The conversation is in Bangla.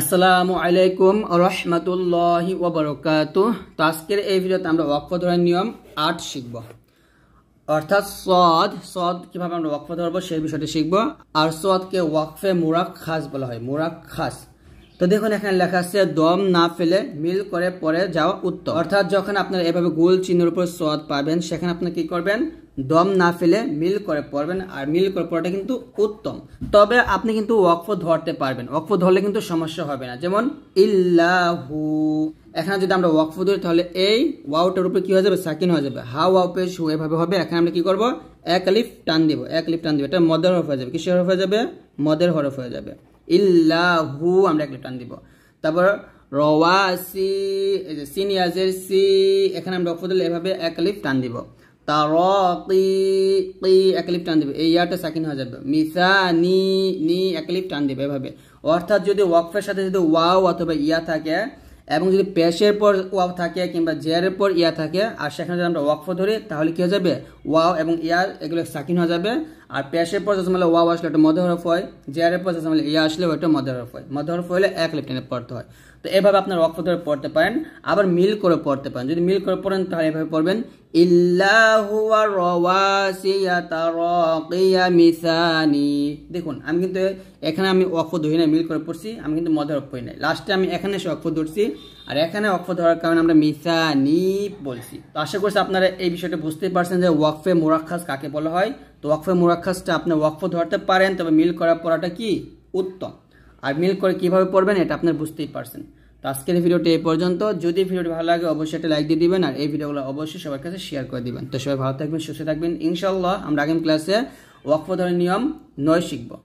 আসসালামু আলাইকুম রহমতুল্লাহি ওবরকাত তো আজকের এই ভিডিওতে আমরা ওয়াকফ ধরার নিয়ম আট শিখব অর্থাৎ সদ সদ কীভাবে আমরা ওয়াকফ ধরবো সেই বিষয়টি শিখব আর সদকে ওয়াকফে মুরাক খাস বলা হয় মুরাক খাস তো দেখুন এখানে লেখা আছে দম না ফেলে মিল করে পরে যাওয়া উত্তর অর্থাৎ যখন আপনারা এভাবে গোল চিহ্নের উপর সোয়াদ পাবেন সেখানে আপনি কি করবেন দম না ফেলে মিল করে পড়বেন আর মিল করে পড়াটা কিন্তু উত্তম তবে আপনি কিন্তু ওয়াকফ ধরতে পারবেন ওয়াকফ ধরলে কিন্তু সমস্যা হবে না যেমন ইল্লাহু এখানে যদি আমরা ওয়াকফ ধরি তাহলে এই ওয়াউটার উপরে কি হয়ে যাবে সাকিন হয়ে যাবে হাউ ওয়াও পেশ এভাবে হবে এখানে আমরা কি করব এক আলিফ টান দিব এক আলিফ টান দিব এটা মদের হরফ হয়ে যাবে কিসের হরফ হয়ে যাবে মদের হরফ হয়ে যাবে ইল্লাহু আমরা একটা টান দিব তারপর রওয়াসি এই যে সিন ইয়াজের সি এখানে আমরা অক্ষর দিলে এভাবে একলিফ টান দিব তারকি কি একলিফ টান দিব এই ইয়াটা সাকিন হয়ে যাবে মিসা নি নি একলিফ টান দিব এভাবে অর্থাৎ যদি ওয়াকফের সাথে যদি ওয়াও অথবা ইয়া থাকে এবং যদি পেশের পর ওয়াও থাকে কিংবা জেয়ারের পর ইয়া থাকে আর সেখানে যদি আমরা ওয়াকফ ধরি তাহলে কী হয়ে যাবে ওয়াও এবং ইয়ার এগুলো সাকিন হয়ে যাবে আর পেশের পর যাতে ওয়াও আসলে একটা মধ্য হরফ হয় জেয়ারের পর যাতে ইয়া আসলে ওইটা মধ্য হরফ হয় মধ্য হরফ হলে এক লিপটেনে পড়তে হয় তো এভাবে আপনার ওয়াকফ ধরে পড়তে পারেন আবার মিল করে পড়তে পারেন যদি মিল করে পড়েন তাহলে এভাবে পড়বেন দেখুন আমি কিন্তু এখানে আমি অক্ষ ধরি না মিল করে পড়ছি আমি কিন্তু মধ্যে অক্ষ নাই লাস্টে আমি এখানে সে অক্ষ ধরছি আর এখানে অক্ষ ধরার কারণে আমরা মিসানি বলছি তো আশা করছি আপনারা এই বিষয়টা বুঝতে পারছেন যে ওয়াকফে মোরাক্ষাস কাকে বলা হয় তো ওয়াকফে মোরাক্ষাসটা আপনি ওয়াকফ ধরতে পারেন তবে মিল করা পড়াটা কি উত্তম আর মিল করে কীভাবে পড়বেন এটা আপনার বুঝতেই পারছেন তো আজকের ভিডিওটি এই পর্যন্ত যদি ভিডিওটি ভালো লাগে অবশ্যই একটা লাইক দিয়ে দিবেন আর এই ভিডিওগুলো অবশ্যই সবার কাছে শেয়ার করে দিবেন তো সবাই ভালো থাকবেন সুস্থ থাকবেন ইনশাল্লাহ আমরা আগামী ক্লাসে ওয়াকফ ধরনের নিয়ম নয় শিখব